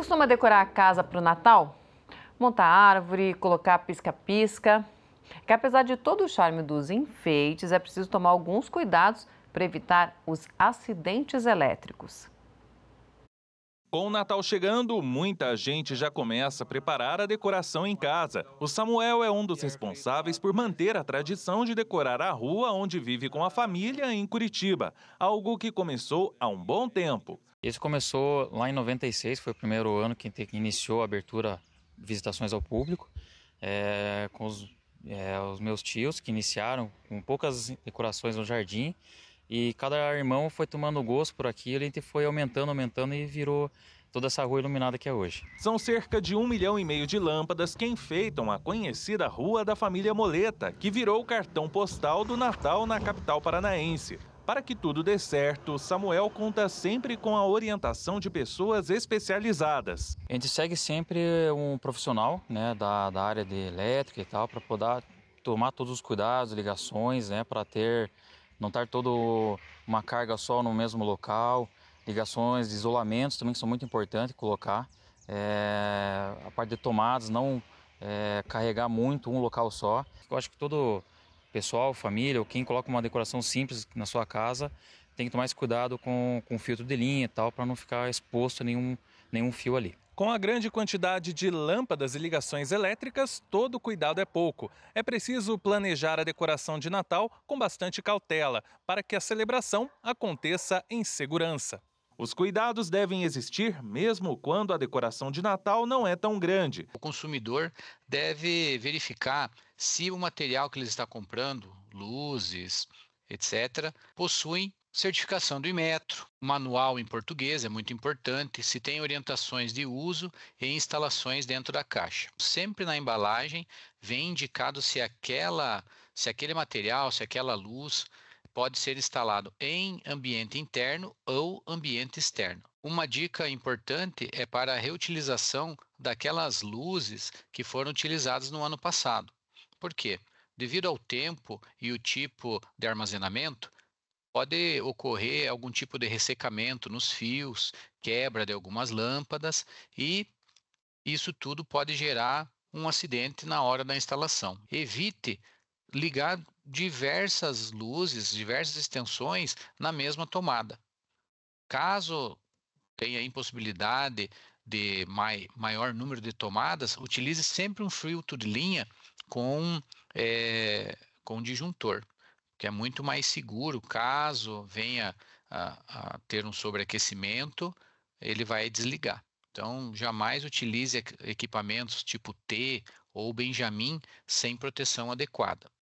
costuma decorar a casa para o Natal? Montar árvore, colocar pisca-pisca. Que apesar de todo o charme dos enfeites, é preciso tomar alguns cuidados para evitar os acidentes elétricos. Com o Natal chegando, muita gente já começa a preparar a decoração em casa. O Samuel é um dos responsáveis por manter a tradição de decorar a rua onde vive com a família em Curitiba, algo que começou há um bom tempo. Isso começou lá em 96, foi o primeiro ano que iniciou a abertura de visitações ao público, é, com os, é, os meus tios que iniciaram com poucas decorações no jardim e cada irmão foi tomando gosto por aquilo e foi aumentando, aumentando e virou toda essa rua iluminada que é hoje. São cerca de um milhão e meio de lâmpadas que enfeitam a conhecida Rua da Família Moleta, que virou o cartão postal do Natal na capital paranaense. Para que tudo dê certo, Samuel conta sempre com a orientação de pessoas especializadas. A gente segue sempre um profissional né, da, da área de elétrica e tal, para poder tomar todos os cuidados, ligações, né, para ter não estar tá todo uma carga só no mesmo local, ligações de isolamentos também que são muito importantes colocar, é, a parte de tomadas, não é, carregar muito um local só. Eu acho que todo pessoal, família, ou quem coloca uma decoração simples na sua casa, tem que tomar esse cuidado com, com filtro de linha e tal, para não ficar exposto a nenhum, nenhum fio ali. Com a grande quantidade de lâmpadas e ligações elétricas, todo cuidado é pouco. É preciso planejar a decoração de Natal com bastante cautela, para que a celebração aconteça em segurança. Os cuidados devem existir mesmo quando a decoração de Natal não é tão grande. O consumidor deve verificar se o material que ele está comprando, luzes, etc., possuem Certificação do Imetro, manual em português é muito importante, se tem orientações de uso e instalações dentro da caixa. Sempre na embalagem vem indicado se aquela, se aquele material, se aquela luz pode ser instalado em ambiente interno ou ambiente externo. Uma dica importante é para a reutilização daquelas luzes que foram utilizadas no ano passado. Por quê? Devido ao tempo e o tipo de armazenamento, pode ocorrer algum tipo de ressecamento nos fios, quebra de algumas lâmpadas e isso tudo pode gerar um acidente na hora da instalação. Evite ligar diversas luzes, diversas extensões na mesma tomada. Caso tenha impossibilidade de mai, maior número de tomadas, utilize sempre um filtro de linha com, é, com disjuntor que é muito mais seguro caso venha a, a ter um sobreaquecimento, ele vai desligar. Então, jamais utilize equipamentos tipo T ou Benjamin sem proteção adequada.